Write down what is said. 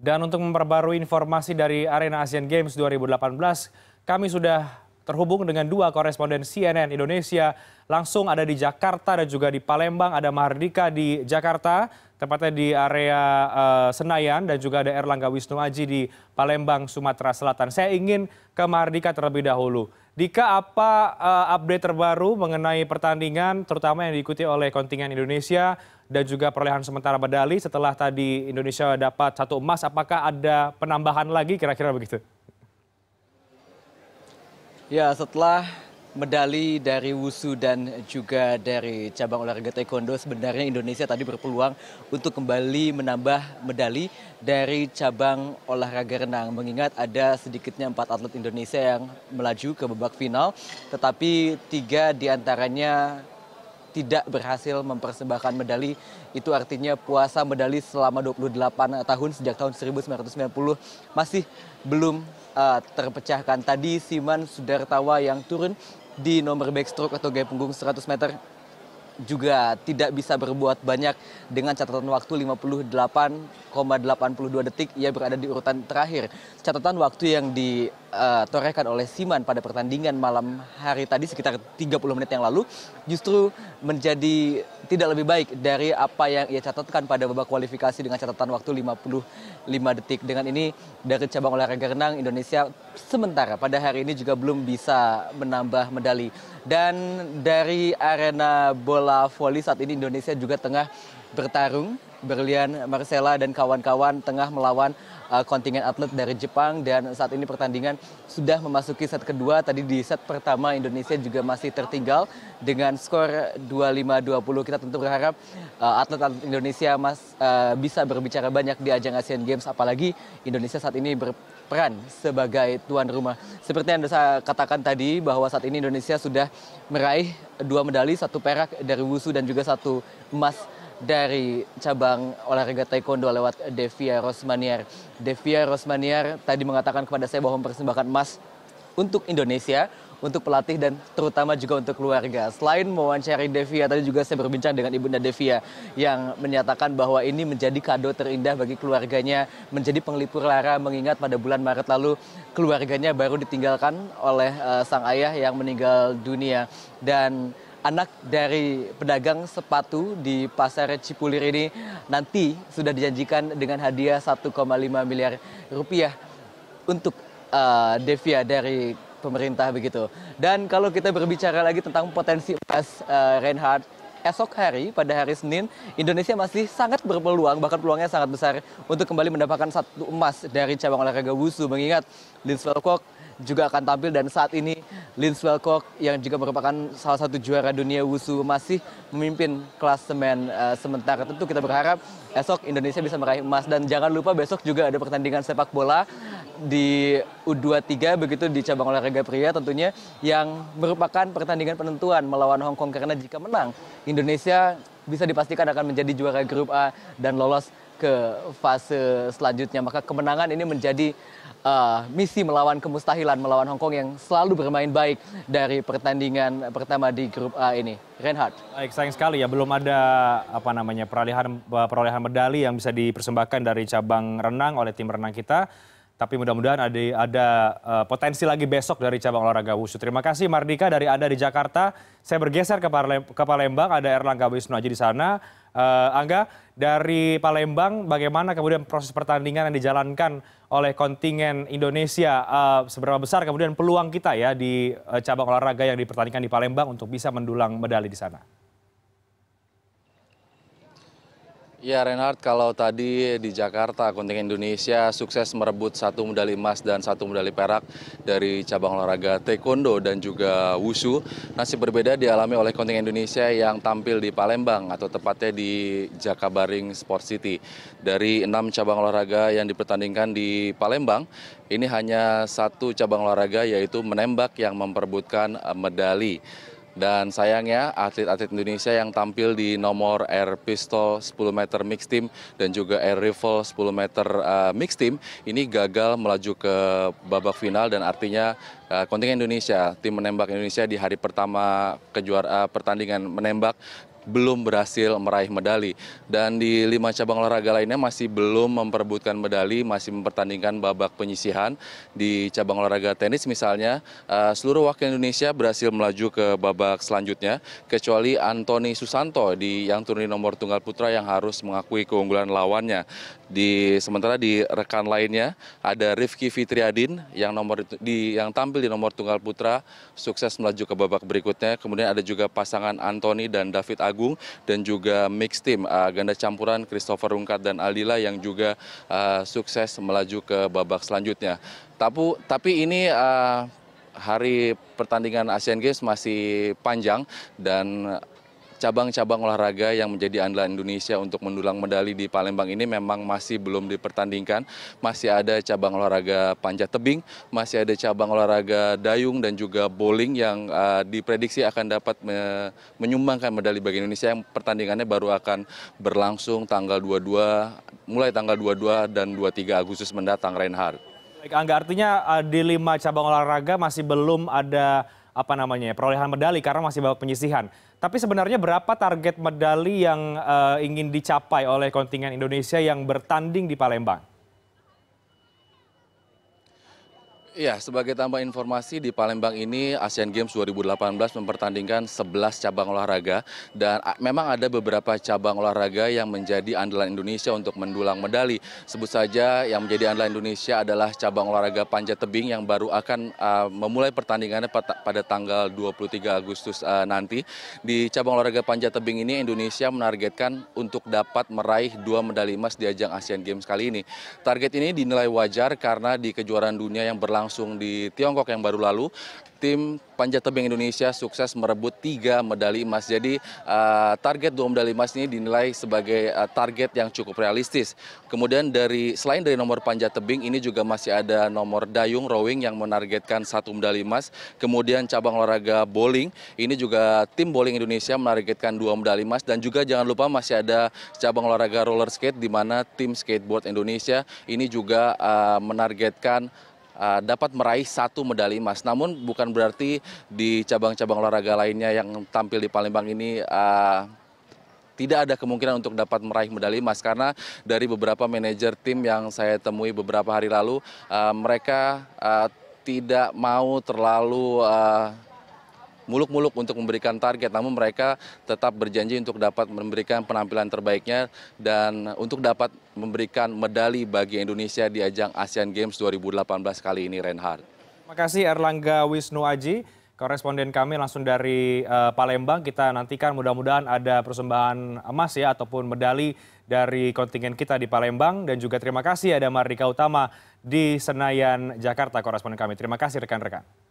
Dan untuk memperbarui informasi dari Arena Asian Games 2018, kami sudah terhubung dengan dua koresponden CNN Indonesia langsung ada di Jakarta dan juga di Palembang ada Mahardika di Jakarta tepatnya di area uh, Senayan dan juga ada Erlangga Wisnu Aji di Palembang Sumatera Selatan. Saya ingin ke Mahardika terlebih dahulu. Dika apa uh, update terbaru mengenai pertandingan terutama yang diikuti oleh kontingen Indonesia dan juga perolehan sementara medali setelah tadi Indonesia dapat satu emas apakah ada penambahan lagi kira-kira begitu? Ya, setelah medali dari wusu dan juga dari cabang olahraga taekwondo sebenarnya Indonesia tadi berpeluang untuk kembali menambah medali dari cabang olahraga renang mengingat ada sedikitnya empat atlet Indonesia yang melaju ke babak final tetapi tiga diantaranya tidak berhasil mempersembahkan medali itu artinya puasa medali selama 28 tahun sejak tahun 1990 masih belum uh, terpecahkan. Tadi Siman Sudartawa yang turun di nomor backstroke atau gaya punggung 100 meter juga tidak bisa berbuat banyak dengan catatan waktu 58,82 detik ia berada di urutan terakhir. Catatan waktu yang ditorehkan eh, oleh Siman pada pertandingan malam hari tadi sekitar 30 menit yang lalu justru menjadi tidak lebih baik dari apa yang ia catatkan pada babak kualifikasi dengan catatan waktu 55 detik. Dengan ini dari cabang olahraga renang Indonesia sementara pada hari ini juga belum bisa menambah medali. Dan dari arena bola voli saat ini Indonesia juga tengah bertarung. Berlian Marcella dan kawan-kawan tengah melawan uh, kontingen atlet dari Jepang dan saat ini pertandingan sudah memasuki set kedua. Tadi di set pertama Indonesia juga masih tertinggal dengan skor 25-20. Kita tentu berharap eh, atlet atlet uh, Indonesia mas, uh, bisa berbicara banyak di ajang Asian Games apalagi Indonesia saat ini berperan sebagai tuan rumah seperti yang saya katakan tadi bahwa saat ini indonesia sudah meraih dua medali satu perak dari wusu dan juga satu emas dari cabang olahraga taekwondo lewat Devia Rosmaniar. Devia Rosmaniar tadi mengatakan kepada saya bahwa mempersembahkan emas untuk Indonesia untuk pelatih dan terutama juga untuk keluarga. Selain mewawancari Devia, tadi juga saya berbincang dengan Ibunda Devia yang menyatakan bahwa ini menjadi kado terindah bagi keluarganya, menjadi penglipur lara mengingat pada bulan Maret lalu keluarganya baru ditinggalkan oleh uh, sang ayah yang meninggal dunia dan anak dari pedagang sepatu di pasar Cipulir ini nanti sudah dijanjikan dengan hadiah 1,5 miliar rupiah untuk uh, Devia dari pemerintah begitu. Dan kalau kita berbicara lagi tentang potensi emas uh, Reinhardt esok hari pada hari Senin Indonesia masih sangat berpeluang bahkan peluangnya sangat besar untuk kembali mendapatkan satu emas dari cabang olahraga wusu mengingat Lin Velkok juga akan tampil dan saat ini Lin Welkok yang juga merupakan salah satu juara dunia wusu masih memimpin klasemen e, sementara. Tentu kita berharap esok Indonesia bisa meraih emas dan jangan lupa besok juga ada pertandingan sepak bola di U23 begitu di cabang olahraga pria tentunya yang merupakan pertandingan penentuan melawan Hong Kong karena jika menang Indonesia bisa dipastikan akan menjadi juara grup A dan lolos ke fase selanjutnya. Maka kemenangan ini menjadi uh, misi melawan kemustahilan melawan Hong Kong yang selalu bermain baik dari pertandingan pertama di grup A ini. Reinhardt. Baik, sayang sekali ya belum ada apa namanya peralihan uh, perolehan medali yang bisa dipersembahkan dari cabang renang oleh tim renang kita. Tapi mudah-mudahan ada, ada uh, potensi lagi besok dari cabang olahraga wushu. Terima kasih Mardika dari Anda di Jakarta. Saya bergeser ke, Parle ke Palembang, ada Erlangga Wisnuaji di sana. Uh, Angga, dari Palembang bagaimana kemudian proses pertandingan yang dijalankan oleh kontingen Indonesia? Uh, seberapa besar kemudian peluang kita ya di uh, cabang olahraga yang dipertandingkan di Palembang untuk bisa mendulang medali di sana? Ya Renard, kalau tadi di Jakarta kontingen Indonesia sukses merebut satu medali emas dan satu medali perak dari cabang olahraga taekwondo dan juga wushu, nasib berbeda dialami oleh kontingen Indonesia yang tampil di Palembang atau tepatnya di Jakabaring Sport City. Dari enam cabang olahraga yang dipertandingkan di Palembang, ini hanya satu cabang olahraga yaitu menembak yang memperebutkan eh, medali. Dan sayangnya atlet-atlet Indonesia yang tampil di nomor air pistol 10 meter mixed team dan juga air rifle 10 meter uh, mixed team ini gagal melaju ke babak final dan artinya uh, kontingen Indonesia, tim menembak Indonesia di hari pertama kejuara uh, eh, pertandingan menembak belum berhasil meraih medali. Dan di lima cabang olahraga lainnya masih belum memperebutkan medali, masih mempertandingkan babak penyisihan. Di cabang olahraga tenis misalnya, eh, seluruh wakil Indonesia berhasil melaju ke babak selanjutnya, kecuali Antoni Susanto di yang turun di nomor tunggal putra yang harus mengakui keunggulan lawannya. Di sementara di rekan lainnya ada Rifki Fitriadin yang nomor di yang tampil di nomor tunggal putra sukses melaju ke babak berikutnya. Kemudian ada juga pasangan Antoni dan David Agus Agung dan juga mix team uh, ganda campuran Christopher Rungkat dan Aldila yang juga uh, sukses melaju ke babak selanjutnya. Tapi, tapi ini uh, hari pertandingan Asian Games masih panjang dan cabang-cabang olahraga yang menjadi andalan Indonesia untuk mendulang medali di Palembang ini memang masih belum dipertandingkan. Masih ada cabang olahraga panjat tebing, masih ada cabang olahraga dayung dan juga bowling yang uh, diprediksi akan dapat me menyumbangkan medali bagi Indonesia yang pertandingannya baru akan berlangsung tanggal 22 mulai tanggal 22 dan 23 Agustus mendatang Reinhardt. Baik Angga, artinya eh, di lima cabang olahraga masih belum ada apa namanya ya, perolehan medali karena masih babak penyisihan. Tapi sebenarnya berapa target medali yang uh, ingin dicapai oleh kontingen Indonesia yang bertanding di Palembang? Ya, sebagai tambah informasi di Palembang ini Asian Games 2018 mempertandingkan 11 cabang olahraga dan memang ada beberapa cabang olahraga yang menjadi andalan Indonesia untuk mendulang medali. Sebut saja yang menjadi andalan Indonesia adalah cabang olahraga panjat tebing yang baru akan uh, memulai pertandingannya pada tanggal 23 Agustus uh, nanti. Di cabang olahraga panjat tebing ini Indonesia menargetkan untuk dapat meraih dua medali emas di ajang Asian Games kali ini. Target ini dinilai wajar karena di kejuaraan dunia yang berlangsung berlangsung di Tiongkok yang baru lalu, tim panjat tebing Indonesia sukses merebut tiga medali emas. Jadi uh, target dua medali emas ini dinilai sebagai uh, target yang cukup realistis. Kemudian dari selain dari nomor panjat tebing ini juga masih ada nomor dayung rowing yang menargetkan satu medali emas. Kemudian cabang olahraga bowling ini juga tim bowling Indonesia menargetkan dua medali emas dan juga jangan lupa masih ada cabang olahraga roller skate di mana tim skateboard Indonesia ini juga uh, menargetkan Eh, dapat meraih satu medali emas. Namun bukan berarti di cabang-cabang olahraga lainnya yang tampil di Palembang ini eh, tidak ada kemungkinan untuk dapat meraih medali emas karena dari beberapa manajer tim yang saya temui beberapa hari lalu eh, mereka tidak mau terlalu muluk-muluk untuk memberikan target, namun mereka tetap berjanji untuk dapat memberikan penampilan terbaiknya dan untuk dapat memberikan medali bagi Indonesia di ajang Asian Games 2018 kali ini, Reinhardt. Terima kasih Erlangga Wisnu Aji, koresponden kami langsung dari uh, Palembang. Kita nantikan mudah-mudahan ada persembahan emas ya ataupun medali dari kontingen kita di Palembang dan juga terima kasih ada Mardika Utama di Senayan Jakarta koresponden kami. Terima kasih rekan-rekan.